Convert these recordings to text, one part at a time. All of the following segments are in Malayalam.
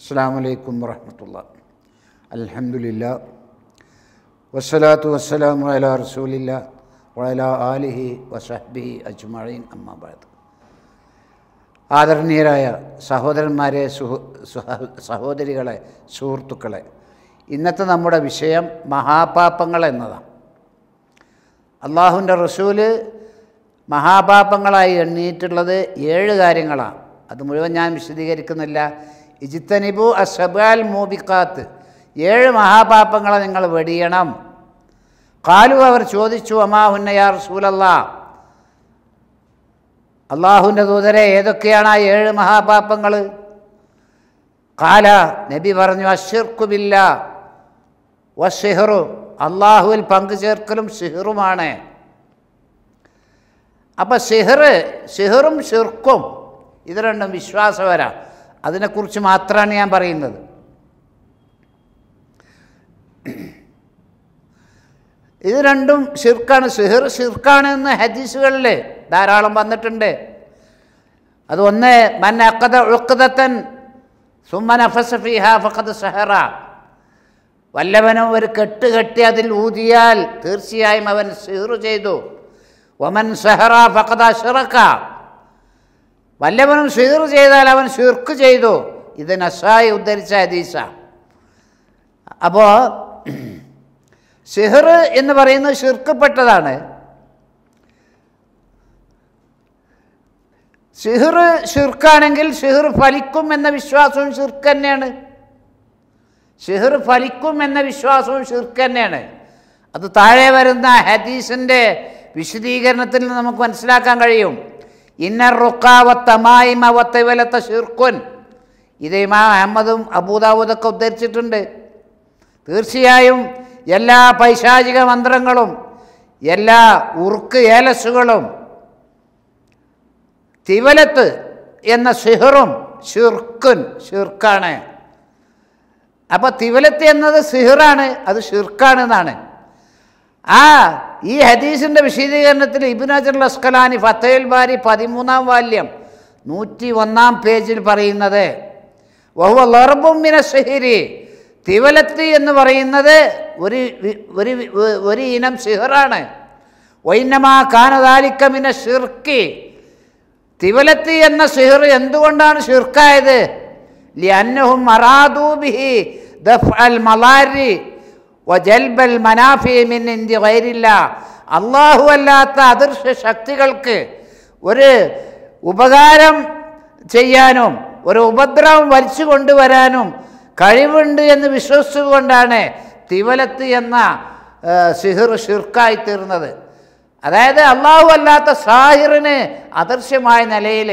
അസ്സാം വലൈക്കും വറഹമത്തുള്ള അലഹമുല്ല വസ്സലാത്തു വസ്സലാമു അല റസൂലില്ല വളല ആലിഹി വസഹബി അജ്മഴീൻ അമ്മാബാദ് ആദരണീയരായ സഹോദരന്മാരെ സുഹ സഹോദരികളെ സുഹൃത്തുക്കളെ ഇന്നത്തെ നമ്മുടെ വിഷയം മഹാപാപങ്ങൾ എന്നതാണ് അള്ളാഹുവിൻ്റെ റസൂല് മഹാപാപങ്ങളായി എണ്ണിയിട്ടുള്ളത് ഏഴ് കാര്യങ്ങളാണ് അത് മുഴുവൻ ഞാൻ വിശദീകരിക്കുന്നില്ല ഇജിത്തനിബു അഷബാൽ മൂബിക്കാത്ത് ഏഴ് മഹാപാപങ്ങളെ നിങ്ങൾ വെടിയണം കാലു അവർ ചോദിച്ചു അമാ ഉന്നയാർ റസൂലല്ല അള്ളാഹുൻ്റെ ദൂതരെ ഏതൊക്കെയാണ് ആ ഏഴ് മഹാപാപങ്ങൾ കാല നബി പറഞ്ഞു അഷിർക്കുമില്ല വ ഷിഹറു അള്ളാഹുവിൽ പങ്കു ചേർക്കലും ഷിഹറുമാണ് അപ്പം ഷിഹറ് ഷിഹറും ഷിർക്കും ഇത് രണ്ടും വിശ്വാസവരാണ് അതിനെക്കുറിച്ച് മാത്രമാണ് ഞാൻ പറയുന്നത് ഇത് രണ്ടും ഷിർക്കാണ് സിഹിർ ഷിർക്കാണ് എന്ന് ഹദീസുകളിൽ ധാരാളം വന്നിട്ടുണ്ട് അത് ഒന്ന് മൻ അക്കത ഒക്കതത്തൻ സുമ്മൻ അഫസഫിഹ ഫഖദ് സഹറ വല്ലവനും ഒരു കെട്ട് കെട്ടി അതിൽ ഊതിയാൽ തീർച്ചയായും അവൻ സിഹർ ചെയ്തു ഒമൻ സഹറ ഫഖദ ഷിറക്ക വല്ലവനും സ്വീർ ചെയ്താൽ അവൻ സ്വീർക്ക് ചെയ്തു ഇത് നസായി ഉദ്ധരിച്ച ഹദീസ അപ്പോൾ സിഹർ എന്ന് പറയുന്നത് ശിർക്കപ്പെട്ടതാണ് സിഹർ ഷിർക്കാണെങ്കിൽ സിഹർ ഫലിക്കും എന്ന വിശ്വാസവും ഷിർക്ക് തന്നെയാണ് സിഹർ ഫലിക്കും എന്ന വിശ്വാസവും ഷിർക്ക് തന്നെയാണ് അത് താഴെ വരുന്ന ഹദീസിൻ്റെ വിശദീകരണത്തിൽ നമുക്ക് മനസ്സിലാക്കാൻ കഴിയും ഇന്ന റുക്കാവത്തമായിമവത്തവലത്ത ഷിർക്കുൻ ഇത് ഇമാ അഹമ്മദും അബൂദാവൂദൊക്കെ ഉദ്ധരിച്ചിട്ടുണ്ട് തീർച്ചയായും എല്ലാ പൈശാചിക മന്ത്രങ്ങളും എല്ലാ ഉറുക്ക് ഏലസുകളും തിവലത്ത് എന്ന സിഹറും ഷിർക്കുൻ ഷിർക്കാണ് അപ്പോൾ തിവലത്ത് എന്നത് സിഹറാണ് അത് ഷിർക്കാണ് എന്നാണ് ആ ഈ ഹദീസിൻ്റെ വിശദീകരണത്തിൽ ഇബിനജർ ലസ്കലാനി ഫത്തേൽ ബാരി പതിമൂന്നാം വാല്യം നൂറ്റി ഒന്നാം പേജിൽ പറയുന്നത് വഹുവ ലർബുമിന തിവലത്ത് എന്ന് പറയുന്നത് ഒരു ഒരു ഒരു ഇനം സിഹറാണ് വൈനമാ കാനതാലിക്കമിന ഷിർക്കി തിവലത്ത് എന്ന സിഹർ എന്തുകൊണ്ടാണ് ഷിർക്കായത് ലി അന്നഹും മറാദൂബിഹി ദഫ് അൽ മലാരി വജൽബൽ മനാഫീമിൻ ഇന്ത്യ വൈരില്ല അള്ളാഹു അല്ലാത്ത അദൃശ്യ ശക്തികൾക്ക് ഒരു ഉപകാരം ചെയ്യാനും ഒരു ഉപദ്രവം വലിച്ചു കൊണ്ടുവരാനും കഴിവുണ്ട് എന്ന് വിശ്വസിച്ചുകൊണ്ടാണ് തിവലത്ത് എന്ന സിഹിർ ഷിർക്കായി തീർന്നത് അതായത് അള്ളാഹു അല്ലാത്ത സാഹിറിന് അദൃശ്യമായ നിലയിൽ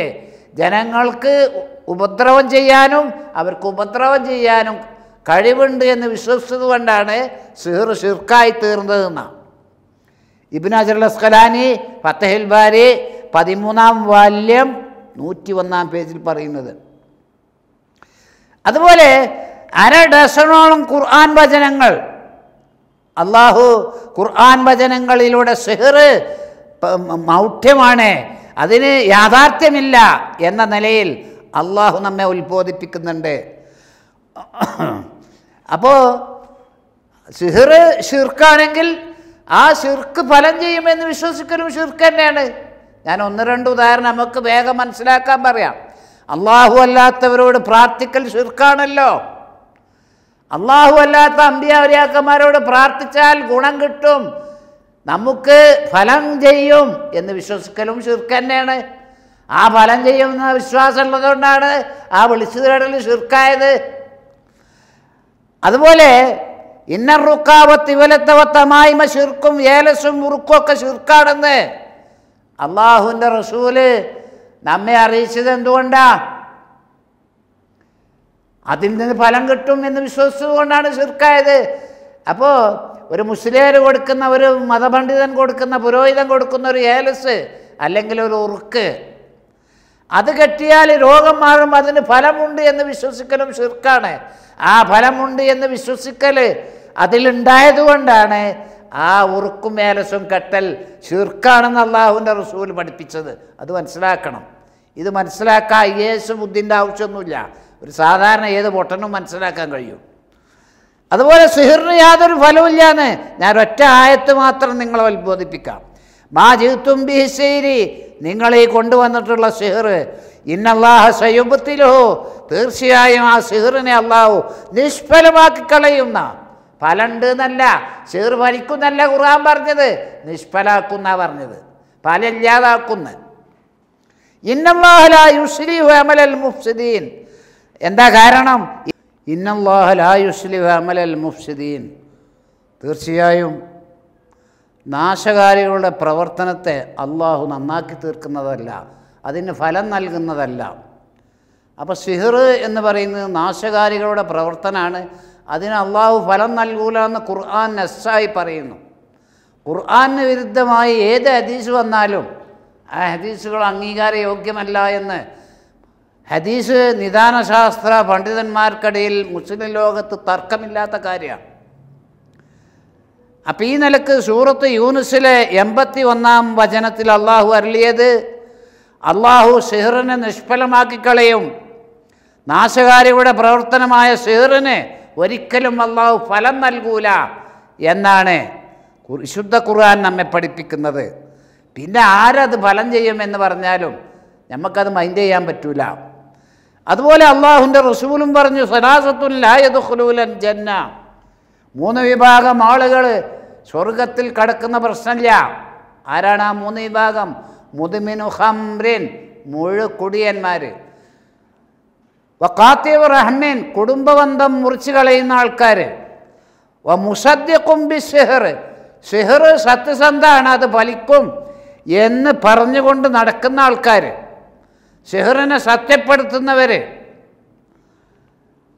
ജനങ്ങൾക്ക് ഉപദ്രവം ചെയ്യാനും അവർക്ക് ഉപദ്രവം ചെയ്യാനും കഴിവുണ്ട് എന്ന് വിശ്വസിച്ചത് കൊണ്ടാണ് സിഹർ ഷിർക്കായി തീർന്നതെന്നാണ് ഇബിൻ അജർ അസ്കലാനി ഫത്തഹിൽ ബാരി പതിമൂന്നാം വാല്യം നൂറ്റി ഒന്നാം പേജിൽ പറയുന്നത് അതുപോലെ അര ഡസണോളം ഖുർആൻ വചനങ്ങൾ അള്ളാഹു ഖുർആൻ വചനങ്ങളിലൂടെ സിഹർ മൗഢ്യമാണ് അതിന് യാഥാർത്ഥ്യമില്ല എന്ന നിലയിൽ അള്ളാഹു നമ്മെ ഉത്ബോധിപ്പിക്കുന്നുണ്ട് അപ്പോൾ സിഹിർ ഷിർക്കാണെങ്കിൽ ആ ഷിർക്ക് ഫലം ചെയ്യുമെന്ന് വിശ്വസിക്കലും ഷിർക്ക് തന്നെയാണ് ഞാൻ ഒന്ന് രണ്ട് ഉദാഹരണം നമുക്ക് വേഗം മനസ്സിലാക്കാൻ പറയാം അള്ളാഹു അല്ലാത്തവരോട് പ്രാർത്ഥിക്കൽ ഷിർക്കാണല്ലോ അള്ളാഹു അല്ലാത്ത അമ്പിയാവരിയാക്കന്മാരോട് പ്രാർത്ഥിച്ചാൽ ഗുണം കിട്ടും നമുക്ക് ഫലം ചെയ്യും എന്ന് വിശ്വസിക്കലും ഷിർക്ക് തന്നെയാണ് ആ ഫലം ചെയ്യുമെന്ന വിശ്വാസമുള്ളതുകൊണ്ടാണ് ആ വിളിച്ചു തേടൽ ഷിർക്കായത് അതുപോലെ ഇന്ന റുക്കാവത്ത് ഇവലത്തവത്തമായി ഷിർക്കും ഏലസും ഉറുക്കുമൊക്കെ ശിർക്കാണെന്ന് അള്ളാഹുവിൻ്റെ റസൂല് നമ്മെ അറിയിച്ചത് എന്തുകൊണ്ടാ അതിൽ നിന്ന് ഫലം കിട്ടും എന്ന് വിശ്വസിച്ചുകൊണ്ടാണ് ശിർക്കായത് അപ്പോൾ ഒരു മുസ്ലിയർ കൊടുക്കുന്ന ഒരു മതപണ്ഡിതൻ കൊടുക്കുന്ന പുരോഹിതൻ കൊടുക്കുന്ന ഒരു ഏലസ് അല്ലെങ്കിൽ ഒരു ഉറുക്ക് അത് കെട്ടിയാൽ രോഗം മാറും അതിന് ഫലമുണ്ട് എന്ന് വിശ്വസിക്കലും ശിർക്കാണ് ആ ഫലമുണ്ട് എന്ന് വിശ്വസിക്കൽ അതിലുണ്ടായതുകൊണ്ടാണ് ആ ഉറുക്കും മേലസും കെട്ടൽ ഷിർക്കാണെന്ന് അള്ളാഹുവിൻ്റെ റസൂൽ പഠിപ്പിച്ചത് അത് മനസ്സിലാക്കണം ഇത് മനസ്സിലാക്കാൻ യേശു ബുദ്ധിൻ്റെ ആവശ്യമൊന്നുമില്ല ഒരു സാധാരണ ഏത് പൊട്ടനും മനസ്സിലാക്കാൻ കഴിയും അതുപോലെ സിഹിറിന് യാതൊരു ഫലവുമില്ലാന്ന് ഞാൻ ഒറ്റ ആയത്ത് മാത്രം നിങ്ങളെ ഉത്ബോധിപ്പിക്കാം മാ ജീവിത്തും ബിഹിസേരി നിങ്ങളീ കൊണ്ടുവന്നിട്ടുള്ള സിഹിർ ഇന്നല്ലാഹ സ്വയുപത്തിലോ തീർച്ചയായും ആ സിഹറിനെ അള്ളാഹു നിഷ്ഫലമാക്കി കളയുന്ന ഫലമുണ്ട് എന്നല്ല സിഹർ ഫലിക്കുന്നല്ല ഖുർആൻ പറഞ്ഞത് നിഷ്ഫലാക്കുന്ന പറഞ്ഞത് ഫലമില്ലാതാക്കുന്ന ഇന്നല്ലാഹല അമലൽ മുഫ്സിദീൻ എന്താ കാരണം ഇന്നല്ലാഹല അമലൽ മുഫ്സിദീൻ തീർച്ചയായും നാശകാരികളുടെ പ്രവർത്തനത്തെ അള്ളാഹു നന്നാക്കി തീർക്കുന്നതല്ല അതിന് ഫലം നൽകുന്നതല്ല അപ്പോൾ സിഹർ എന്ന് പറയുന്നത് നാശകാരികളുടെ പ്രവർത്തനമാണ് അതിന് അള്ളാഹു ഫലം നൽകൂല എന്ന് ഖുർആൻ നെസ്സായി പറയുന്നു ഖുർആന് വിരുദ്ധമായി ഏത് ഹദീസ് വന്നാലും ആ ഹദീസുകൾ അംഗീകാരയോഗ്യമല്ല എന്ന് ഹദീസ് നിദാനശാസ്ത്ര പണ്ഡിതന്മാർക്കിടയിൽ മുസ്ലിം ലോകത്ത് തർക്കമില്ലാത്ത കാര്യമാണ് അപ്പം ഈ നിലക്ക് സൂറത്ത് യൂണിസിലെ എൺപത്തി ഒന്നാം വചനത്തിൽ അള്ളാഹു അരളിയത് അള്ളാഹു സിഹറിനെ നിഷ്ഫലമാക്കിക്കളയും നാശകാരിയുടെ പ്രവർത്തനമായ സിഹറിന് ഒരിക്കലും അള്ളാഹു ഫലം നൽകൂല എന്നാണ് വിശുദ്ധ ഖുർആൻ നമ്മെ പഠിപ്പിക്കുന്നത് പിന്നെ ആരത് ഫലം ചെയ്യുമെന്ന് പറഞ്ഞാലും നമുക്കത് മൈൻഡ് ചെയ്യാൻ പറ്റൂല അതുപോലെ അള്ളാഹുൻ്റെ റസൂലും പറഞ്ഞു സലാസത്തുൻ ലായതുഖുലൂലൻ ജന്ന മൂന്ന് വിഭാഗം ആളുകൾ സ്വർഗത്തിൽ കടക്കുന്ന പ്രശ്നമില്ല ആരാണ് ആ മൂന്ന് വിഭാഗം മുതുമിനു ഹംറിൻ മുഴു കുടിയന്മാർ വക്കാത്തിയവ കുടുംബബന്ധം മുറിച്ചു കളയുന്ന ആൾക്കാർ വ മുസദ്യ കുംബി സിഹർ സിഹർ സത്യസന്ധമാണ് അത് ഫലിക്കും എന്ന് പറഞ്ഞുകൊണ്ട് നടക്കുന്ന ആൾക്കാർ സിഹറിനെ സത്യപ്പെടുത്തുന്നവർ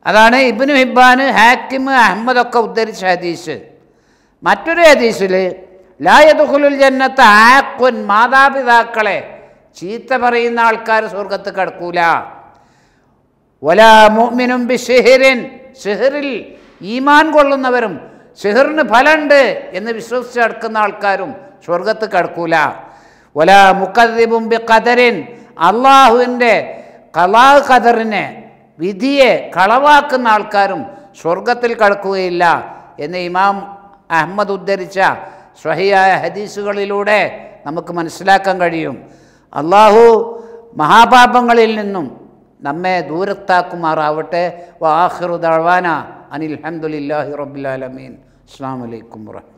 അതാണ് ഇബിനു ഹിബാൻ ഹാക്കിം അഹമ്മദൊക്കെ ഉദ്ധരിച്ച ഹദീസ് മറ്റൊരു ഹദീസിൽ ലായതുഹുലുൽ ജന്നത്ത് ആക്കുൻ മാതാപിതാക്കളെ ചീത്ത പറയുന്ന ആൾക്കാർ സ്വർഗത്ത് കടക്കൂല ഒല മുഅ്മിനും ബി ഷിഹിരിൻ ഷിഹിറിൽ ഈമാൻ കൊള്ളുന്നവരും ഷിഹിറിന് ഫലമുണ്ട് എന്ന് വിശ്വസിച്ച് നടക്കുന്ന ആൾക്കാരും സ്വർഗത്ത് കടക്കൂല ഒല മുക്കദിബും ബി ഖദറിൻ അള്ളാഹുവിൻ്റെ കലാ ഖദറിനെ വിധിയെ കളവാക്കുന്ന ആൾക്കാരും സ്വർഗത്തിൽ കടക്കുകയില്ല എന്ന് ഇമാം അഹമ്മദ് ഉദ്ധരിച്ച സ്വഹിയായ ഹദീസുകളിലൂടെ നമുക്ക് മനസ്സിലാക്കാൻ കഴിയും അള്ളാഹു മഹാപാപങ്ങളിൽ നിന്നും നമ്മെ ദൂരത്താക്കുമാറാവട്ടെ വാഹിറുദാൻ അനിൽ അഹമ്മദില്ലാഹി റബുലാലമീൻ അസ്സാം വലൈക്കും വറഹ